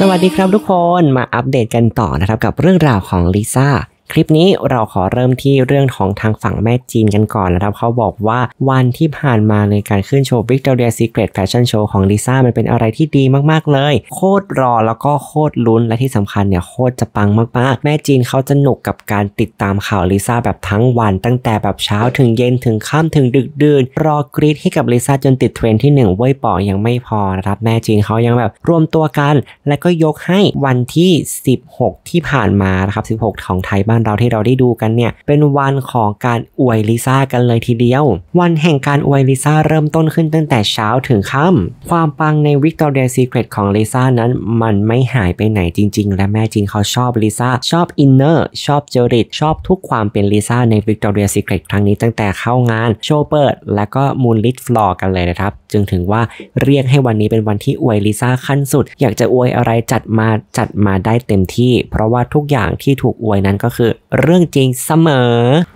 สวัสดีครับทุกคนมาอัปเดตกันต่อนะครับกับเรื่องราวของลิซ่าคลิปนี้เราขอเริ่มที่เรื่องของทางฝั่งแม่จีนกันก่อนนะครับเขาบอกว่าวันที่ผ่านมาในการขึ้นโชว์ Victoria Secret Fashion Show ของลิซ่ามันเป็นอะไรที่ดีมากๆเลย โคตรรอแล้วก็โคตรลุ้นและที่สำคัญเนี่ยโคตรจะปังมากๆ แม่จีนเขาจะหนุกกับการติดตามข่าวลิซ่าแบบทั้งวันตั้งแต่แบบเช้าถึงเย็นถึงค่าถึงดึกดื่น รอกรีดให้กับลิซ่าจนติดเทรนที่1เว้ยป่อยังไม่พอนะครับแม่จีนเขายังแบบรวมตัวกัน และก็ยกให้วันที่ 16 ที่ผ่านมานะครับ16 ของไทยบ้านานเราที่เราได้ดูกันเนี่ยเป็นวันของการอวยลิซ่ากันเลยทีเดียว วันแห่งการอวยลิซ่าเริ่มต้นขึ้นตั้งแต่เช้าถึงค่ำความปังในวิกตอเรียซีเครตของลิซ่านั้นมันไม่หายไปไหนจริง ๆ และแม่จริงเขาชอบลิซ่าชอบอินเนอร์ชอบจริตชอบทุกความเป็นลิซ่าในวิกตอเรียซีเครตครั้งนี้ตั้งแต่เข้างานโชว์เปิดและก็มูลลิทฟลอร์กันเลยนะครับึงถึงว่าเรียกให้วันนี้เป็นวันที่อวยลิซ่าขั้นสุด อยากจะอวยอะไรจัดมาจัดมาได้เต็มที่ เพราะว่าทุกอย่างที่ถูกอวยนั้นก็คือเรื่องจริงเสมอ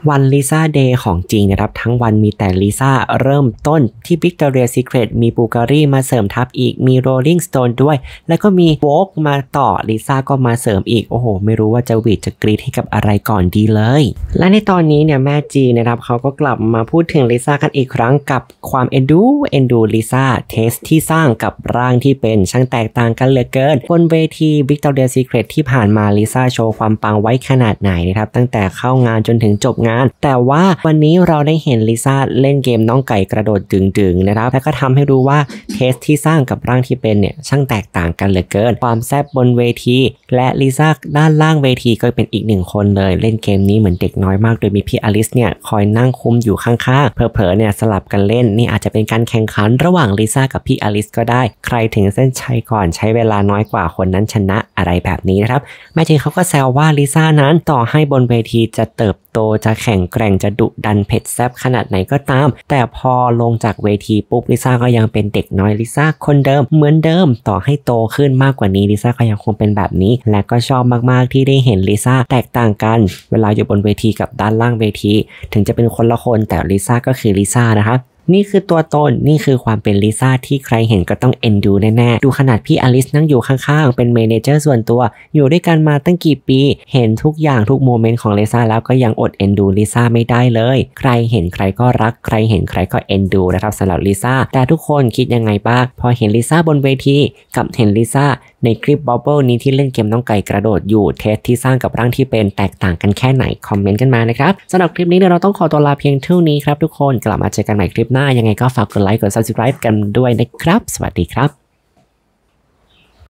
วันลิซ่าเดย์ของจริงนะครับทั้งวันมีแต่ลิซ่าเริ่มต้นที่ Victoria Secret มีบูการีมาเสริมทับอีกมี Rolling Stone ด้วย แล้วก็มีโวกมาต่อลิซ่าก็มาเสริมอีกโอ้โหไม่รู้ว่าจะวีดจะกรีดให้กับอะไรก่อนดีเลย และในตอนนี้เนี่ยแม่จีนะครับเขาก็กลับมาพูดถึงลิซ่ากันอีกครั้งกับความเอ็นดูเอ็นดูลิซ่าเทสที่สร้างกับร่างที่เป็นช่างแตกต่างกันเหลือเกินบนเวที Victoria Secret ที่ผ่านมาลิซ่าโชว์ความปังไว้ขนาดไหนนะครับตั้งแต่เข้างานจนถึงจบงาน แต่ว่าวันนี้เราได้เห็นลิซ่าเล่นเกมน้องไก่กระโดดดึงๆนะครับ และก็ทำให้รู้ว่าเทสที่สร้างกับร่างที่เป็นเนี่ยช่างแตกต่างกันเหลือเกินความแซ่บบนเวที และลิซ่าด้านล่างเวทีก็เป็นอีกหนึ่งคนเลยเล่นเกมนี้เหมือนเด็กน้อยมากโดยมีพี่อลิสเนี่ยคอยนั่งคุมอยู่ข้างๆเผลอๆเนี่ยสลับกันเล่นนี่อาจจะเป็นการแข่งขันอนระหว่างลิซ่ากับพี่อลิสก็ได้ ใครถึงเส้นชัยก่อนใช้เวลาน้อยกว่าคนนั้นชนะอะไรแบบนี้นะครับแม่จีเขาก็แซวว่าลิซ่านั้นต่อให้บนเวทีจะเติบโตจะแข่งแกร่งจะดุดันเผ็ดแซบขนาดไหนก็ตาม แต่พอลงจากเวทีปุ๊บลิซ่าก็ยังเป็นเด็กน้อยลิซ่าคนเดิม เหมือนเดิมต่อให้โตขึ้นมากกว่านี้ลิซ่าก็ยังคงเป็นแบบนี้ และก็ชอบมาก ๆ ที่ได้เห็นลิซ่าแตกต่างกัน เวลาอยู่บนเวทีกับด้านล่างเวที ถึงจะเป็นคนละคนแต่ลิซ่าก็คือลิซ่านะคะนี่คือตัวตน นี่คือความเป็นลิซ่าที่ใครเห็นก็ต้องเอ็นดูแน่ ๆ ดูขนาดพี่อลิสนั่งอยู่ข้างๆ เป็นเมนเจอร์ส่วนตัว อยู่ด้วยกันมาตั้งกี่ปี เห็นทุกอย่างทุกโมเมนต์ของลิซ่าแล้วก็ยังอดเอ็นดูลิซ่าไม่ได้เลย ใครเห็นใครก็รัก ใครเห็นใครก็เอ็นดูนะครับสำหรับลิซ่า แต่ทุกคนคิดยังไงบ้าง พอเห็นลิซ่าบนเวที กับเห็นลิซ่าในคลิปบอบเบิลนี้ที่เล่นเกมน้องไก่กระโดดอยู่เทสที่สร้างกับร่างที่เป็นแตกต่างกันแค่ไหน คอมเมนต์กันมานะครับสำหรับคลิปนี้เนี่ยเราต้องขอตัวลาเพียงเท่านี้ครับทุกคนกลับมาเจอกันใหม่คลิปหน้ายังไงก็ฝากกดไลค์กด subscribe กันด้วยนะครับ สวัสดีครับ